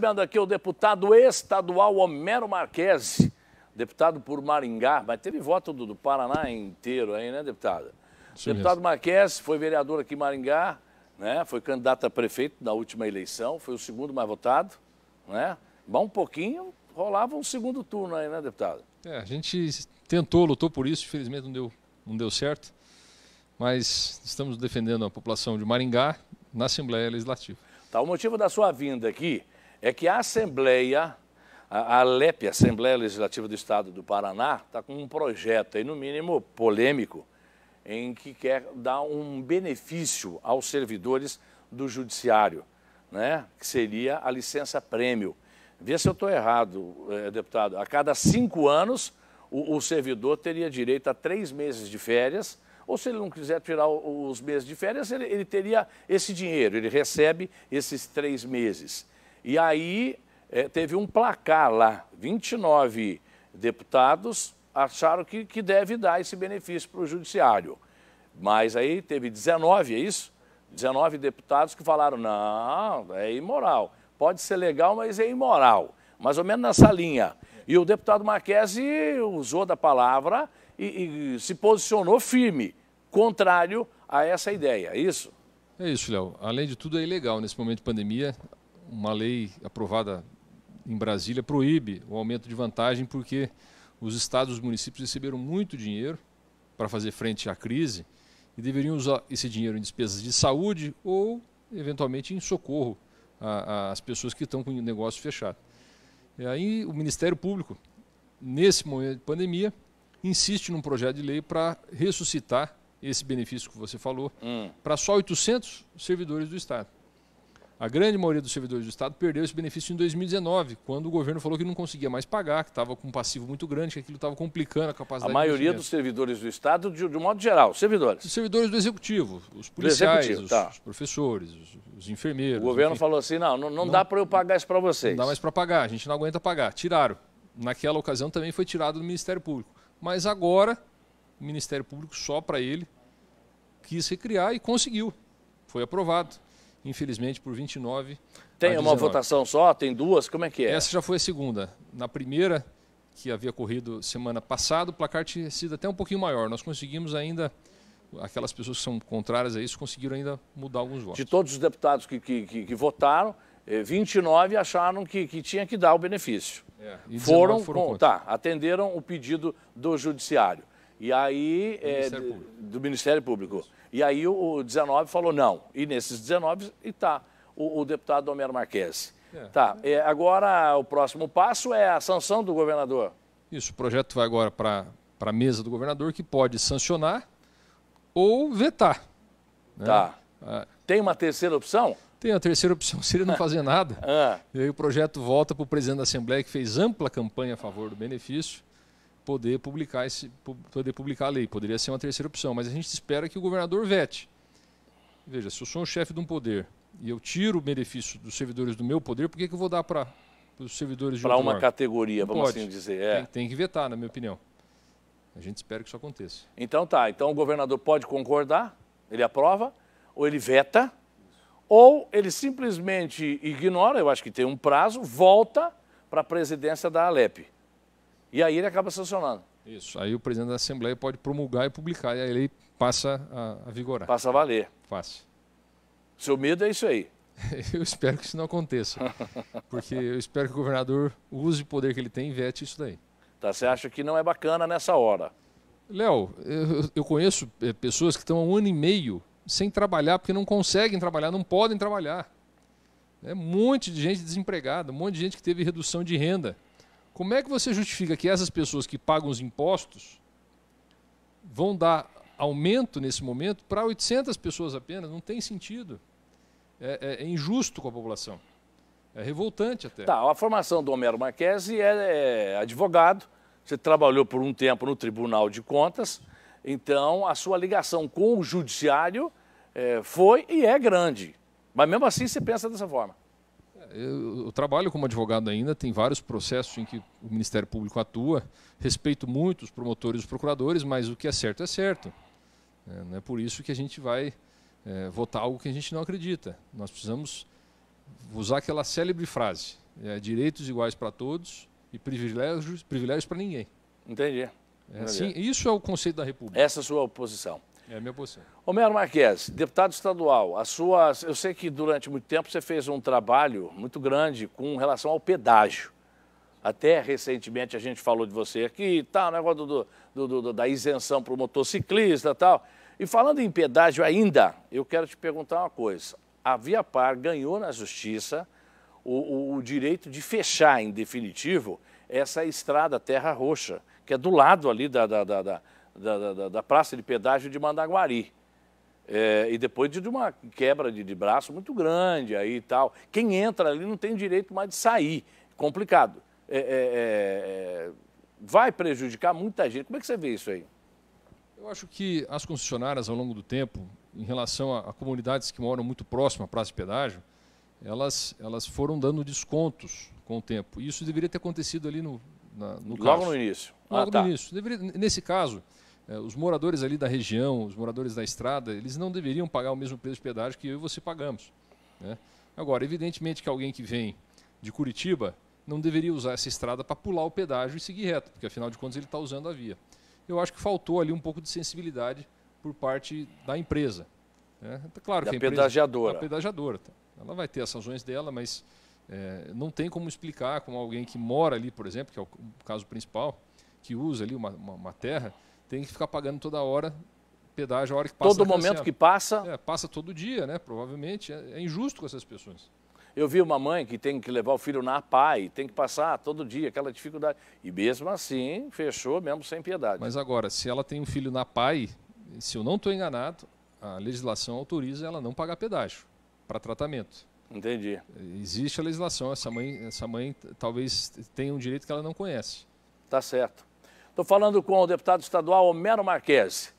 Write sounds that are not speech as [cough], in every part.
Recebendo aqui o deputado estadual Homero Marquesi, deputado por Maringá, mas teve voto do, do Paraná inteiro aí, né, deputada? Sim, deputado Marquesi foi vereador aqui em Maringá, né? Foi candidato a prefeito na última eleição, foi o segundo mais votado, né? Mas um pouquinho rolava um segundo turno aí, né, deputado? É, a gente tentou, lutou por isso, infelizmente não deu, não deu certo, mas estamos defendendo a população de Maringá na Assembleia Legislativa. Tá, o motivo da sua vinda aqui é que a Assembleia, a ALEP, Assembleia Legislativa do Estado do Paraná, está com um projeto aí, no mínimo polêmico, em que quer dar um benefício aos servidores do Judiciário, né? que seria a licença prêmio. Vê se eu estou errado, eh, deputado. A cada cinco anos, o, o, servidor teria direito a três meses de férias, ou se ele não quiser tirar os meses de férias, ele, ele teria esse dinheiro, ele recebe esses três meses. E aí é, teve um placar lá, 29 deputados acharam que, que deve dar esse benefício para o judiciário. Mas aí teve 19, é isso? 19 deputados que falaram, não, é imoral. Pode ser legal, mas é imoral. Mais ou menos nessa linha. E o deputado Marquesi usou da palavra e, e se posicionou firme, contrário a essa ideia, é isso? É isso, Léo. Além de tudo, é ilegal nesse momento de pandemia uma lei aprovada em Brasília proíbe o aumento de vantagem porque os estados e os municípios receberam muito dinheiro para fazer frente à crise e deveriam usar esse dinheiro em despesas de saúde ou, eventualmente, em socorro às pessoas que estão com o negócio fechado. E aí o Ministério Público, nesse momento de pandemia, insiste num projeto de lei para ressuscitar esse benefício que você falou hum. para só 800 servidores do Estado. A grande maioria dos servidores do Estado perdeu esse benefício em 2019, quando o governo falou que não conseguia mais pagar, que estava com um passivo muito grande, que aquilo estava complicando a capacidade. A maioria dos servidores do Estado, de, de modo geral, servidores. Os servidores do Executivo, os policiais, executivo, os, tá. os, professores, os, os, enfermeiros. O governo enfim. falou assim: não, não, não, não dá para eu pagar isso para vocês. Não dá mais para pagar, a gente não aguenta pagar. Tiraram. Naquela ocasião também foi tirado do Ministério Público. Mas agora, o Ministério Público, só para ele, quis recriar e conseguiu. Foi aprovado infelizmente, por 29. Tem uma votação só? Tem duas? Como é que é? Essa já foi a segunda. Na primeira, que havia corrido semana passada, o placar tinha sido até um pouquinho maior. Nós conseguimos ainda aquelas pessoas que são contrárias a isso conseguiram ainda mudar alguns votos. De todos os deputados que, que, que, que votaram, 29 eh, acharam que, que tinha que dar o benefício. É, foram, foram com, tá, atenderam o pedido do judiciário. E aí. Do, é, Ministério, Público. do Ministério Público. Isso. E aí o, o 19 falou não. E nesses 19 está o, o deputado Homero Marques. É. Tá. É, agora o próximo passo é a sanção do governador. Isso, o projeto vai agora para a mesa do governador, que pode sancionar ou vetar. Né? Tá. Ah. Tem uma terceira opção? Tem a terceira opção, [laughs] seria não fazer nada. ah. E aí o projeto volta para o presidente da Assembleia, que fez ampla campanha a favor do benefício poder publicar, esse, poder publicar a lei. Poderia ser uma terceira opção, mas a gente espera que o governador vete. Veja, se eu sou o chefe de um poder e eu tiro o benefício dos servidores do meu poder, por que, que eu vou dar para os servidores Para uma órgão? categoria, vamos Pode. assim dizer. É. Tem, tem que vetar, na minha opinião. A gente espera que isso aconteça. Então tá, então o governador pode concordar, ele aprova, ou ele veta, ou ele simplesmente ignora, eu acho que tem um prazo, volta para a presidência da Alep. E aí ele acaba sancionando. Isso. Aí o presidente da Assembleia pode promulgar e publicar, e aí ele passa a, a vigorar. Passa a valer. Passa. Seu medo é isso aí. [laughs] eu espero que isso não aconteça. Porque eu espero que o governador use o poder que ele tem e vete isso daí. Tá, você acha que não é bacana nessa hora? Léo, eu, eu conheço eh, pessoas que estão há um ano e meio sem trabalhar porque não conseguem trabalhar, não podem trabalhar. É um monte de gente desempregada, um monte de gente que teve redução de renda. Como é que você justifica que essas pessoas que pagam os impostos vão dar aumento nesse momento para 800 pessoas apenas? Não tem sentido. É, é, é injusto com a população. É revoltante até. Tá, a formação do Homero Marquesi é, é advogado, você trabalhou por um tempo no Tribunal de Contas, então a sua ligação com o Judiciário é, foi e é grande. Mas mesmo assim você pensa dessa forma. É, eu, eu trabalho como advogado ainda, tem vários processos em que o Ministério Público atua. Respeito muito os promotores e os procuradores, mas o que é certo é certo. É, não é por isso que a gente vai é, votar algo que a gente não acredita. Nós precisamos usar aquela célebre frase: é, direitos iguais para todos e privilégios, privilégios para ninguém. Entendi. É Entendi. Assim, isso é o conceito da República. Essa é a sua oposição. É a minha posição. Homero Marques, deputado estadual, a sua, eu sei que durante muito tempo você fez um trabalho muito grande com relação ao pedágio. Até recentemente a gente falou de você aqui, tal, tá, negócio do, do, do, da isenção para o motociclista tal. E falando em pedágio ainda, eu quero te perguntar uma coisa. A Via Par ganhou na justiça o, o, o direito de fechar, em definitivo, essa estrada Terra Roxa, que é do lado ali da, da, da, da da, da, da praça de pedágio de Mandaguari. É, e depois de uma quebra de, de, braço muito grande aí e tal. Quem entra ali não tem direito mais de sair. Complicado. É é, é, é, vai prejudicar muita gente. Como é que você vê isso aí? Eu acho que as concessionárias, ao longo do tempo, em relação a, a comunidades que moram muito próximo à praça de pedágio, elas, elas foram dando descontos com o tempo. E isso deveria ter acontecido ali no, na, no Logo no início. Ah, Logo ah, tá. no início. Deveria, nesse caso, é, os moradores ali da região, os moradores da estrada, eles não deveriam pagar o mesmo preço de pedágio que eu e você pagamos. Né? Agora, evidentemente que alguém que vem de Curitiba não deveria usar essa estrada para pular o pedágio e seguir reto, porque afinal de contas ele está usando a via. Eu acho que faltou ali um pouco de sensibilidade por parte da empresa. Né? Tá claro da que a empresa, pedagiadora. A pedagiadora. Tá? Ela vai ter as razões dela, mas é, não tem como explicar como alguém que mora ali, por exemplo, que é o caso principal, que usa ali uma, uma, uma terra, tem que ficar pagando toda hora pedágio a hora que passa. Todo né, momento assim, que passa. É, passa todo dia, né? Provavelmente. É, é, injusto com essas pessoas. Eu vi uma mãe que tem que levar o filho na PAI, tem que passar todo dia, aquela dificuldade. E mesmo assim, fechou mesmo sem piedade. Mas agora, se ela tem um filho na PAI, se eu não estou enganado, a legislação autoriza ela não pagar pedágio para tratamento. Entendi. Existe a legislação, essa mãe, essa mãe talvez tenha um direito que ela não conhece. Tá certo. Estou falando com o deputado estadual Homero Marques.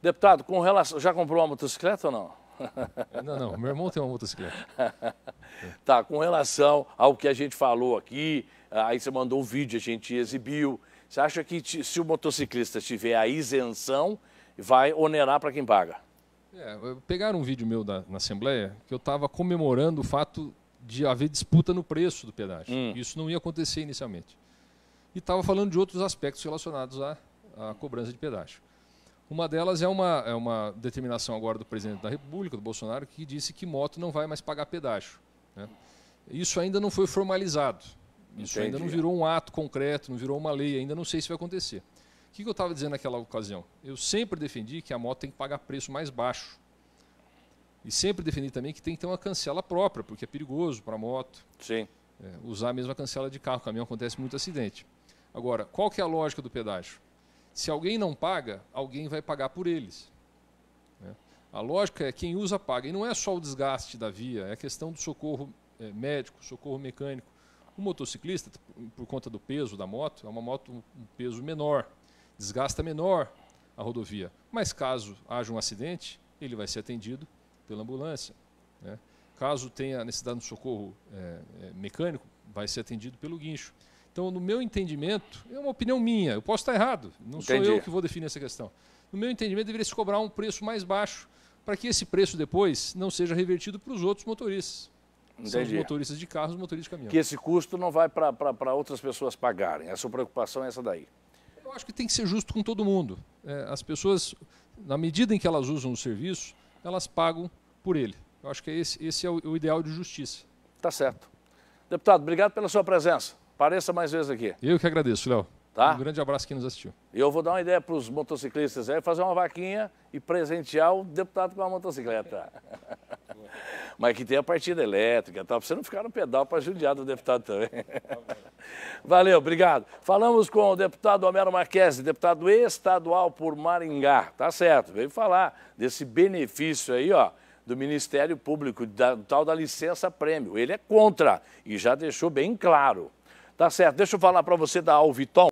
Deputado, com relação, já comprou uma motocicleta ou não? Não, não, meu irmão tem uma motocicleta. [laughs] tá, com relação ao que a gente falou aqui, ah, aí você mandou um vídeo, a gente exibiu. Você acha que se o motociclista tiver a isenção, vai onerar para quem paga? É, pegaram um vídeo meu da, na Assembleia que eu estava comemorando o fato de haver disputa no preço do pedágio. Hum. Isso não ia acontecer inicialmente e estava falando de outros aspectos relacionados à, à cobrança de pedágio. Uma delas é uma, é uma determinação agora do presidente da República, do Bolsonaro, que disse que moto não vai mais pagar pedágio. Né? Isso ainda não foi formalizado. Isso Entendi. ainda não virou um ato concreto, não virou uma lei, ainda não sei se vai acontecer. O que, eu estava dizendo naquela ocasião? Eu sempre defendi que a moto tem que pagar preço mais baixo. E sempre defendi também que tem que ter uma cancela própria, porque é perigoso para a moto. Sim. É, usar a mesma cancela de carro, caminhão acontece muito acidente. Agora, qual que é a lógica do pedágio? Se alguém não paga, alguém vai pagar por eles. Né? A lógica é quem usa paga. E não é só o desgaste da via, é a questão do socorro é, médico, socorro mecânico. O motociclista, por conta do peso da moto, é uma moto um peso menor, desgasta menor a rodovia. Mas caso haja um acidente, ele vai ser atendido pela ambulância. Né? Caso tenha necessidade de socorro é, é, mecânico, vai ser atendido pelo guincho. Então, no meu entendimento, é uma opinião minha, eu posso estar errado, não Entendi. sou eu que vou definir essa questão. No meu entendimento, deveria se cobrar um preço mais baixo, para que esse preço depois não seja revertido para os outros motoristas. Entendi. São os motoristas de carros, os motoristas de caminhão. Que esse custo não vai para outras pessoas pagarem. A sua preocupação é essa daí. Eu acho que tem que ser justo com todo mundo. É, as pessoas, na medida em que elas usam o serviço, elas pagam por ele. Eu acho que é esse, esse é o, o ideal de justiça. Tá certo. Deputado, obrigado pela sua presença. Pareça mais vezes aqui. Eu que agradeço, Léo. Tá? Um grande abraço quem nos assistiu. E eu vou dar uma ideia para os motociclistas aí, fazer uma vaquinha e presentear o deputado com uma motocicleta. [laughs] Mas que tem a partida elétrica, tá? para você não ficar no pedal para judiar do deputado também. [laughs] Valeu, obrigado. Falamos com o deputado Homero Marques, deputado estadual por Maringá. Tá certo, veio falar desse benefício aí, ó do Ministério Público, da, tal da licença prêmio. Ele é contra e já deixou bem claro. Tá certo. Deixa eu falar para você da Alviton.